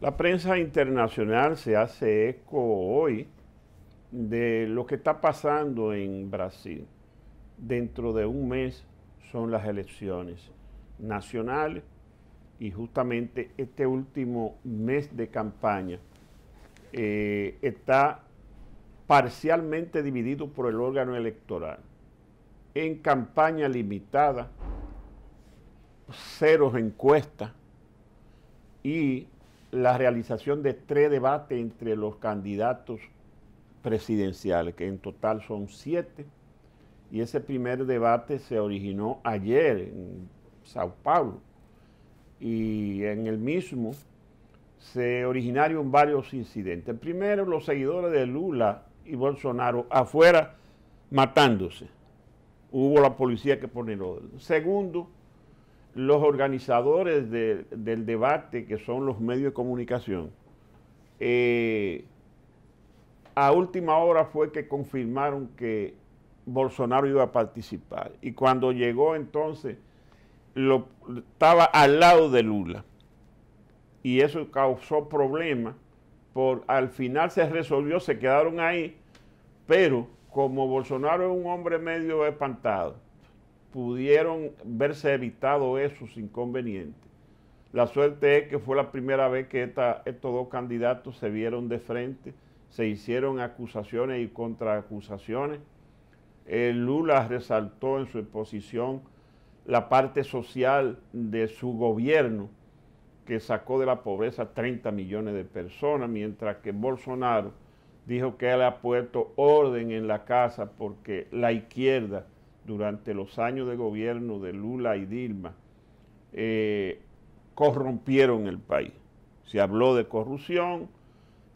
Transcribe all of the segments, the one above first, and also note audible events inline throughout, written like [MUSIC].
La prensa internacional se hace eco hoy de lo que está pasando en Brasil. Dentro de un mes son las elecciones nacionales y justamente este último mes de campaña eh, está parcialmente dividido por el órgano electoral. En campaña limitada, ceros encuestas y la realización de tres debates entre los candidatos presidenciales, que en total son siete. Y ese primer debate se originó ayer en Sao Paulo. Y en el mismo se originaron varios incidentes. Primero, los seguidores de Lula y Bolsonaro afuera matándose. Hubo la policía que poner orden. Segundo, los organizadores del debate, que son los medios de comunicación, eh, a última hora fue que confirmaron que Bolsonaro iba a participar. Y cuando llegó entonces, lo, estaba al lado de Lula. Y eso causó problemas. Por, al final se resolvió, se quedaron ahí, pero como Bolsonaro es un hombre medio espantado, pudieron verse evitado esos inconvenientes. La suerte es que fue la primera vez que estos dos candidatos se vieron de frente, se hicieron acusaciones y contraacusaciones. El eh, Lula resaltó en su exposición la parte social de su gobierno, que sacó de la pobreza 30 millones de personas, mientras que Bolsonaro dijo que él ha puesto orden en la casa porque la izquierda durante los años de gobierno de Lula y Dilma, eh, corrompieron el país. Se habló de corrupción,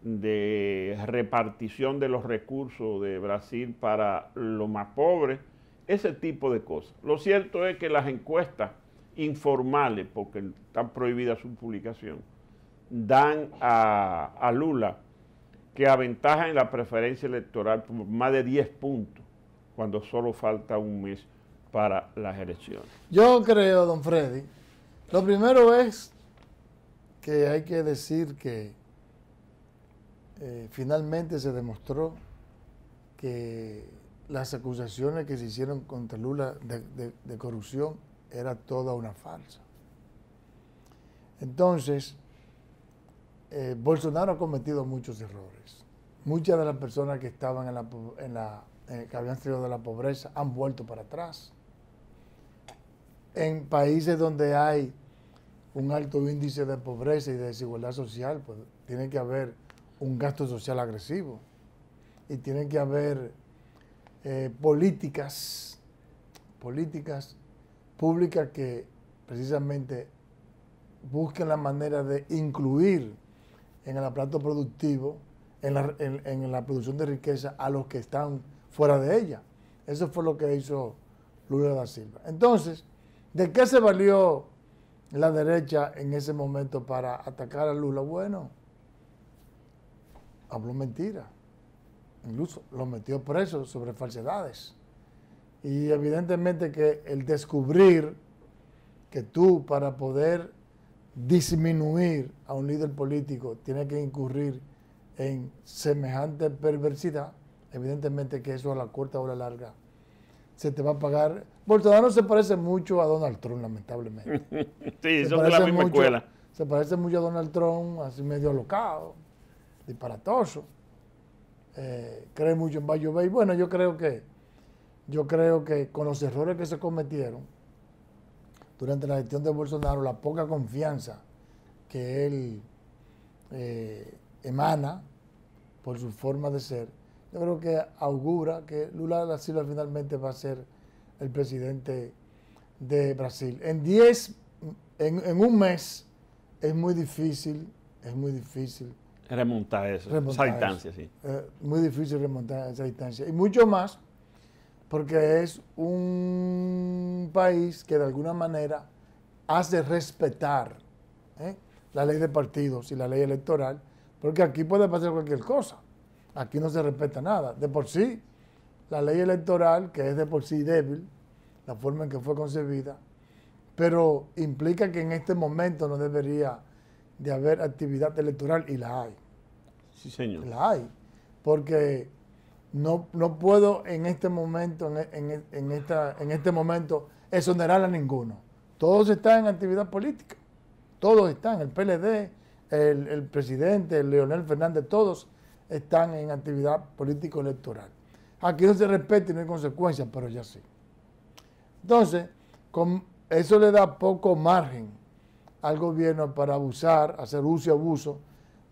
de repartición de los recursos de Brasil para los más pobres, ese tipo de cosas. Lo cierto es que las encuestas informales, porque están prohibidas su publicación, dan a, a Lula que aventaja en la preferencia electoral por más de 10 puntos cuando solo falta un mes para las elecciones. Yo creo, don Freddy, lo primero es que hay que decir que eh, finalmente se demostró que las acusaciones que se hicieron contra Lula de, corrupción era toda una falsa. Entonces, eh, Bolsonaro ha cometido muchos errores. Muchas de las personas que estaban en la que habían salido de la pobreza, han vuelto para atrás. En países donde hay un alto índice de pobreza y de desigualdad social, pues tiene que haber un gasto social agresivo y tiene que haber eh, políticas, políticas públicas que precisamente busquen la manera de incluir en el aparato productivo, en la producción de riqueza, a los que están fuera de ella. Eso fue lo que hizo Lula da Silva. Entonces, ¿de qué se valió la derecha en ese momento para atacar a Lula? Bueno, habló mentira. Incluso lo metió preso sobre falsedades. Y evidentemente que el descubrir que tú para poder disminuir a un líder político tienes que incurrir en semejante perversidad, Evidentemente que eso a la corta o a la larga se te va a pagar. Bolsonaro se parece mucho a Donald Trump, lamentablemente. [LAUGHS] sí, se son la escuela. Se parece mucho a Donald Trump, así medio alocado, disparatoso. Eh, cree mucho en Bayo Bay. Bueno, yo creo que yo creo que con los errores que se cometieron durante la gestión de Bolsonaro, la poca confianza que él eh, emana por su forma de ser, yo creo que augura que Lula da Silva finalmente va a ser el presidente de Brasil. En 10, en, un mes, es muy difícil, es muy difícil. Remontar eso, esa distancia, sí. Eh, muy difícil remontar esa distancia. Y mucho más porque es un país que de alguna manera hace respetar ¿eh? la ley de partidos y la ley electoral, porque aquí puede pasar cualquier cosa. Aquí no se respeta nada. De por sí, la ley electoral, que es de por sí débil, la forma en que fue concebida, pero implica que en este momento no debería de haber actividad electoral y la hay. Sí, señor. La hay, porque no, no puedo en este momento, en, esta, en este momento, exonerar a ninguno. Todos están en actividad política, todos están, el PLD, el, el presidente, Leonel Fernández, todos están en actividad político-electoral. Aquí no se respeta y no hay consecuencias, pero ya sí. Entonces, con eso le da poco margen al gobierno para abusar, hacer uso y abuso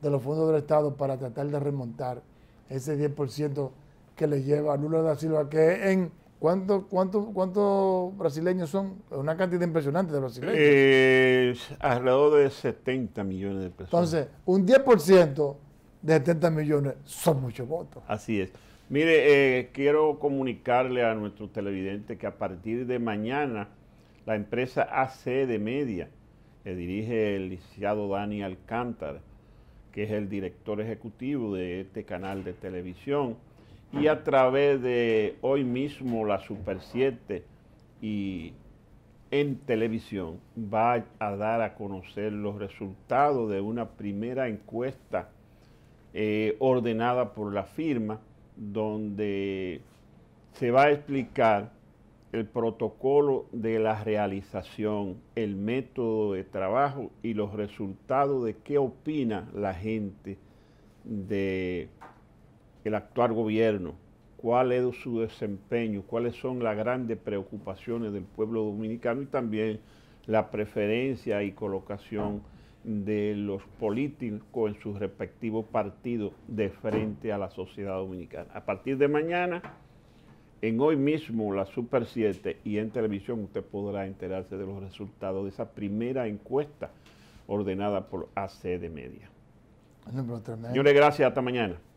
de los fondos del Estado para tratar de remontar ese 10% que le lleva a Lula da Silva, que en ¿Cuántos cuánto, brasileños son? Una cantidad impresionante de brasileños. Eh, alrededor de 70 millones de personas. Entonces, un 10% de 70 millones son muchos votos. Así es. Mire, eh, quiero comunicarle a nuestro televidente que a partir de mañana la empresa AC de Media, que dirige el licenciado Dani Alcántara, que es el director ejecutivo de este canal de televisión, y a través de hoy mismo la Super 7 y en televisión va a dar a conocer los resultados de una primera encuesta eh, ordenada por la firma, donde se va a explicar el protocolo de la realización, el método de trabajo y los resultados de qué opina la gente del el actual gobierno, cuál es su desempeño, cuáles son las grandes preocupaciones del pueblo dominicano y también la preferencia y colocación de los políticos en sus respectivos partidos de frente a la sociedad dominicana. A partir de mañana, en hoy mismo, la Super 7 y en televisión, usted podrá enterarse de los resultados de esa primera encuesta ordenada por AC de Media. Señores, gracias. Hasta mañana.